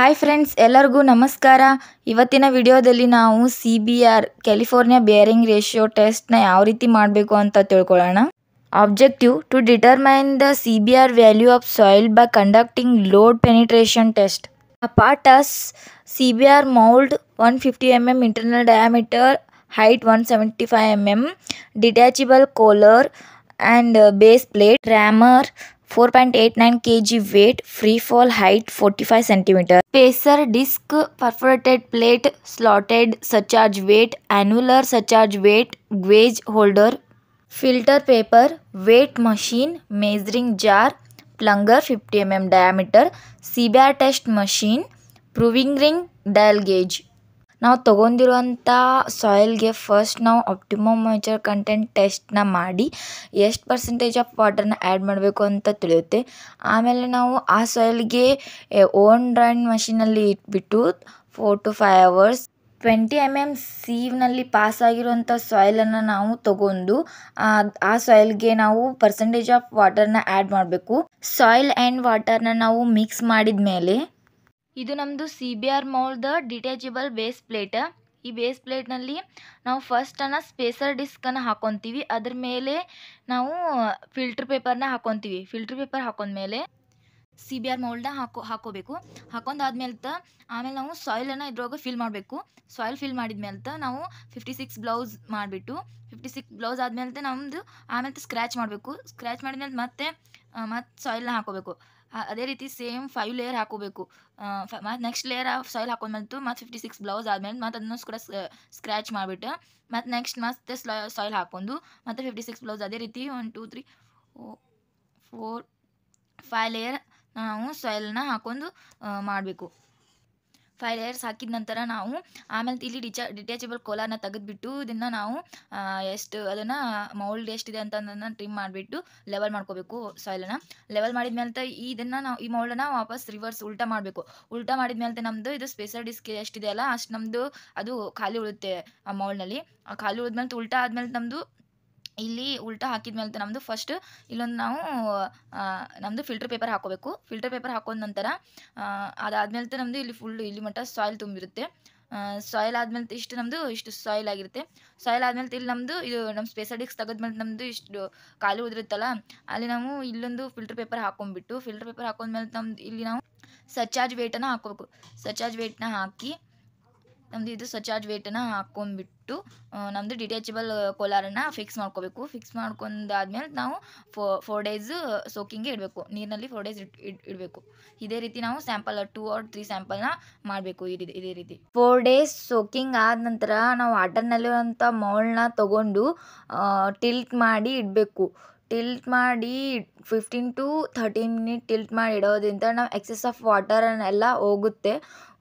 Hi friends ಎಲ್ಲರಿಗೂ ನಮಸ್ಕಾರ ಇವತ್ತಿನ ವಿಡಿಯೋದಲ್ಲಿ ನಾವು C B R California bearing ratio ಟೆಸ್ಟ್ನ ಯಾವ ರೀತಿ ಮಾಡಬೇಕು ಅಂತ ತಿಳ್ಕೊಳ್ಳೋಣ objective to determine the C B R value of soil by conducting load penetration test apparatus C B R mould one fifty M M internal diameter height one seventy five M M detachable collar and base plate rammer 4.89 kg weight, free fall height 45 cm. Spacer disc, perforated plate, slotted surcharge weight, annular surcharge weight, gauge holder, filter paper, weight machine, measuring jar, plunger 50 mm diameter, CBR test machine, proving ring, dial gauge. ನಾವು ತೊಗೊಂಡಿರುವಂಥ ಸಾಯಿಲ್ಗೆ first ನಾವು optimum moisture content ಟೆಸ್ಟ್ನ ಮಾಡಿ ಎಷ್ಟು percentage of ವಾಟರ್ನ add ಮಾಡಬೇಕು ಅಂತ ತಿಳಿಯುತ್ತೆ ಆಮೇಲೆ ನಾವು ಆ ಸಾಯಿಲ್ಗೆ ಓನ್ ಡ್ರಾಯಿಂಗ್ ಮಷೀನಲ್ಲಿ ಇಟ್ಬಿಟ್ಟು four to five hours twenty M M ಸೀವ್ನಲ್ಲಿ ಪಾಸ್ ಆಗಿರುವಂಥ ಸಾಯಿಲನ್ನು ನಾವು ತಗೊಂಡು ಆ ಸಾಯಿಲ್ಗೆ ನಾವು ಪರ್ಸೆಂಟೇಜ್ ಆಫ್ ವಾಟರ್ನ ಆ್ಯಡ್ ಮಾಡಬೇಕು ಸಾಯಿಲ್ ಆ್ಯಂಡ್ ವಾಟರ್ನ ನಾವು ಮಿಕ್ಸ್ ಮಾಡಿದ ಮೇಲೆ ಇದು ನಮ್ಮದು ಸಿ ಬಿ ಆರ್ ಮೌಲ್ದ ಡಿಟ್ಯಾಚಬಲ್ ಬೇಸ್ ಪ್ಲೇಟ್ ಈ ಬೇಸ್ ಪ್ಲೇಟ್ನಲ್ಲಿ ನಾವು ಫಸ್ಟನ್ನು ಸ್ಪೇಸರ್ ಡಿಸ್ಕನ್ನು ಹಾಕೊತೀವಿ ಅದ್ರ ಮೇಲೆ ನಾವು ಫಿಲ್ಟ್ರ್ ಪೇಪರ್ನ ಹಾಕ್ಕೊತೀವಿ ಫಿಲ್ಟ್ರ್ ಪೇಪರ್ ಹಾಕೊಂಡ್ಮೇಲೆ ಸಿ ಬಿ ಆರ್ ಮೌಲ್ಡ್ನ ಹಾಕೋ ಹಾಕೋಬೇಕು ಹಾಕೊಂಡಾದ್ಮೇಲೆ ತ ಆಮೇಲೆ ನಾವು ಸಾಯಿಲನ್ನು ಇದ್ರೊಳಗೆ ಫಿಲ್ ಮಾಡಬೇಕು ಸಾಯಿಲ್ ಫಿಲ್ ಮಾಡಿದ್ಮೇಲೆ ತ ನಾವು ಫಿಫ್ಟಿ ಸಿಕ್ಸ್ ಬ್ಲೌಸ್ ಮಾಡಿಬಿಟ್ಟು ಫಿಫ್ಟಿ ಸಿಕ್ಸ್ ಬ್ಲೌಸ್ ಆದಮೇಲೆ ನಮ್ಮದು ಆಮೇಲೆ ಸ್ಕ್ರ್ಯಾಚ್ ಮಾಡಬೇಕು ಸ್ಕ್ರ್ಯಾಚ್ ಮಾಡಿದ್ಮೇಲೆ ಮತ್ತೆ ಮತ್ತೆ ಸಾಯಿಲ್ನ ಹಾಕೋಬೇಕು ಅದೇ ರೀತಿ ಸೇಮ್ ಫೈವ್ ಲೇಯರ್ ಹಾಕೋಬೇಕು ಮತ್ತು ನೆಕ್ಸ್ಟ್ ಲೇಯರ್ ಸಾಯಿಲ್ ಹಾಕೊಂಡ್ಬಂತು ಮತ್ತು ಫಿಫ್ಟಿ ಸಿಕ್ಸ್ ಬ್ಲೌಸ್ ಆದಮೇಲೆ ಮತ್ತು ಅದನ್ನು ಕೂಡ ಸ್ಕ್ರ್ಯಾಚ್ ಮಾಡಿಬಿಟ್ಟು ಮತ್ತು ನೆಕ್ಸ್ಟ್ ಮತ್ತೆ ಸಾಯಿಲ್ ಹಾಕೊಂಡು ಮತ್ತು ಫಿಫ್ಟಿ ಸಿಕ್ಸ್ ಬ್ಲೌಸ್ ಅದೇ ರೀತಿ one two three four five layer ನಾವು ಸಾಯಿಲ್ನ ಹಾಕೊಂಡು ಮಾಡಬೇಕು ಫೈವ್ ಲೇಯರ್ಸ್ ಹಾಕಿದ ನಂತರ ನಾವು ಆಮೇಲೆ ಇಲ್ಲಿ ಡಿಚಾ ಡಿಟ್ಯಾಚಬಲ್ ಕೋಲಾನ ತೆಗೆದುಬಿಟ್ಟು ಇದನ್ನು ನಾವು ಎಷ್ಟು ಅದನ್ನು ಮೌಲ್ಡ್ ಎಷ್ಟಿದೆ ಅಂತ ಅದನ್ನು ಟ್ರಿಮ್ ಮಾಡಿಬಿಟ್ಟು ಲೆವೆಲ್ ಮಾಡ್ಕೋಬೇಕು ಸಾಯಿಲನ್ನು ಲೆವೆಲ್ ಮಾಡಿದ ಮೇಲೆ ಇದನ್ನು ನಾವು ಈ ಮೌಲ್ಡನ್ನು ವಾಪಸ್ ರಿವರ್ಸ್ ಉಲ್ಟಾ ಮಾಡಬೇಕು ಉಲ್ಟಾ ಮಾಡಿದ ಮೇಲೆ ನಮ್ಮದು ಇದು ಸ್ಪೆಷಲ್ ಡಿಸ್ಕ್ ಎಷ್ಟಿದೆ ಅಲ್ಲ ಅಷ್ಟು ನಮ್ಮದು ಅದು ಖಾಲಿ ಉಳುತ್ತೆ ಆ ಮೌಲ್ಡ್ನಲ್ಲಿ ಖಾಲಿ ಉಳಿದ್ಮೇಲೆ ಉಲ್ಟಾ ಆದಮೇಲೆ ನಮ್ಮದು ಇಲ್ಲಿ ಉಲ್ಟಾ ಹಾಕಿದ್ಮೇಲೆ ನಮ್ಮದು ಫಸ್ಟ್ ಇಲ್ಲೊಂದು ನಾವು ನಮ್ಮದು ಫಿಲ್ಟರ್ ಪೇಪರ್ ಹಾಕೋಬೇಕು ಫಿಲ್ಟರ್ ಪೇಪರ್ ಹಾಕೋದ ನಂತರ ಅದಾದ್ಮೇಲೆ ನಮ್ಮದು ಇಲ್ಲಿ ಫುಲ್ ಇಲ್ಲಿ ಮಟ್ಟ ಸಾಯಿಲ್ ತುಂಬಿರುತ್ತೆ ಸಾಯಿಲ್ ಆದ್ಮೇಲೆ ಇಷ್ಟು ನಮ್ಮದು ಇಷ್ಟು ಸಾಯಿಲ್ ಆಗಿರುತ್ತೆ ಸಾಯಿಲ್ ಆದ್ಮೇಲೆ ಇಲ್ಲಿ ನಮ್ಮದು ಇದು ನಮ್ಮ ಸ್ಪೇಸ್ ಅಡಿಕ್ಸ್ ತೆಗೆದ್ಮೇಲೆ ನಮ್ಮದು ಇಷ್ಟು ಖಾಲಿ ಉದಿರುತ್ತಲ್ಲ ಅಲ್ಲಿ ನಾವು ಇಲ್ಲೊಂದು ಫಿಲ್ಟರ್ ಪೇಪರ್ ಹಾಕೊಂಡ್ಬಿಟ್ಟು ಫಿಲ್ಟರ್ ಪೇಪರ್ ಹಾಕೊಂಡ್ಮೇಲೆ ನಮ್ದು ಇಲ್ಲಿ ನಾವು ಸಚಾರ್ಜ್ ವೇಟನ್ನು ಹಾಕೋಬೇಕು ಸಚಾರ್ಜ್ ವೇಟ್ನ ಹಾಕಿ ನಮ್ದು ಇದು ಸ್ವಚಾರ್ಜ್ ವೇಟನ್ನು ಹಾಕ್ಕೊಂಡ್ಬಿಟ್ಟು ನಮ್ದು ಡಿಟ್ಯಾಚಬಲ್ ಕೋಲಾರನ್ನು ಫಿಕ್ಸ್ ಮಾಡ್ಕೋಬೇಕು ಫಿಕ್ಸ್ ಮಾಡ್ಕೊಂಡಾದ್ಮೇಲೆ ನಾವು ಫೋ ಫೋರ್ ಡೇಸ್ ಸೋಕಿಂಗ್ ಇಡಬೇಕು ನೀರಿನಲ್ಲಿ ಫೋರ್ ಡೇಸ್ ಇಡಬೇಕು ಇದೇ ರೀತಿ ನಾವು ಸ್ಯಾಂಪಲ್ ಟೂ ಆರ್ ತ್ರೀ ಸ್ಯಾಂಪಲ್ನ ಮಾಡಬೇಕು ಈ ರೀತಿ ಇದೇ ರೀತಿ ಫೋರ್ ಡೇಸ್ ಸೋಕಿಂಗ್ ಆದ ನಂತರ ನಾವು ವಾಟರ್ನಲ್ಲಿರುವಂಥ ಮೌಲ್ನ ತಗೊಂಡು ಟಿಲ್ಟ್ ಮಾಡಿ ಇಡಬೇಕು ಟಿಲ್ಟ್ ಮಾಡಿ fifteen to thirteen minute tilt ಮಾಡಿ ಇಡೋದ್ರಿಂದ ನಾವು ಎಕ್ಸಸ್ ಆಫ್ ವಾಟರನ್ನೆಲ್ಲ ಹೋಗುತ್ತೆ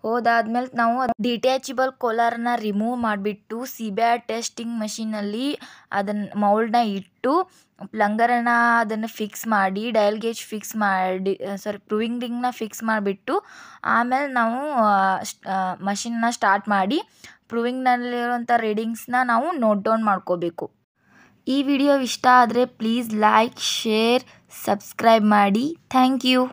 ಹೋದಾದ್ಮೇಲೆ ನಾವು ಡಿಟ್ಯಾಚಬಲ್ ಕೋಲಾರನ್ನ ರಿಮೂವ್ ಮಾಡಿಬಿಟ್ಟು ಆರ್ ಟೆಸ್ಟಿಂಗ್ ಮೆಷಿನಲ್ಲಿ ಅದನ್ನ ಮೌಲ್ಡ್ನ ಇಟ್ಟು ಪ್ಲಂಗರನ್ನು ಅದನ್ನು ಫಿಕ್ಸ್ ಮಾಡಿ ಡಯಲ್ ಗೇಜ್ ಫಿಕ್ಸ್ ಮಾಡಿ ಸಾರಿ ಪ್ರೂವಿಂಗ್ ರಿಂಗ್ನ ಫಿಕ್ಸ್ ಮಾಡಿಬಿಟ್ಟು ಆಮೇಲೆ ನಾವು ಮಷಿನ್ನ ಸ್ಟಾರ್ಟ್ ಮಾಡಿ ಪ್ರೂವಿಂಗ್ನಲ್ಲಿರುವಂಥ ರೀಡಿಂಗ್ಸ್ನ ನಾವು ನೋಟ್ ಡೌನ್ ಮಾಡ್ಕೋಬೇಕು वीडियो इष्ट please like share subscribe thank you